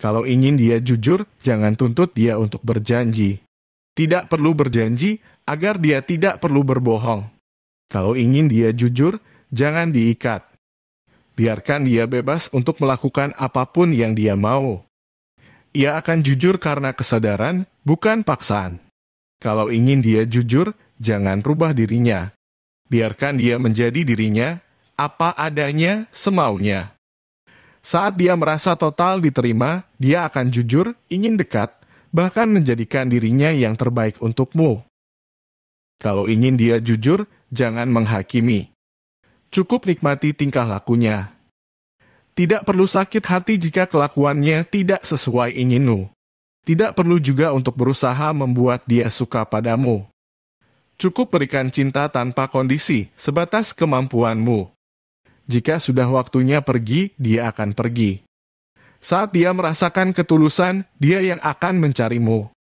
Kalau ingin dia jujur, jangan tuntut dia untuk berjanji. Tidak perlu berjanji agar dia tidak perlu berbohong. Kalau ingin dia jujur, jangan diikat. Biarkan dia bebas untuk melakukan apapun yang dia mau. Ia akan jujur karena kesadaran, bukan paksaan. Kalau ingin dia jujur, jangan rubah dirinya. Biarkan dia menjadi dirinya, apa adanya semaunya. Saat dia merasa total diterima, dia akan jujur, ingin dekat, bahkan menjadikan dirinya yang terbaik untukmu. Kalau ingin dia jujur, jangan menghakimi. Cukup nikmati tingkah lakunya. Tidak perlu sakit hati jika kelakuannya tidak sesuai inginmu. Tidak perlu juga untuk berusaha membuat dia suka padamu. Cukup berikan cinta tanpa kondisi, sebatas kemampuanmu jika sudah waktunya pergi, dia akan pergi. Saat dia merasakan ketulusan, dia yang akan mencarimu.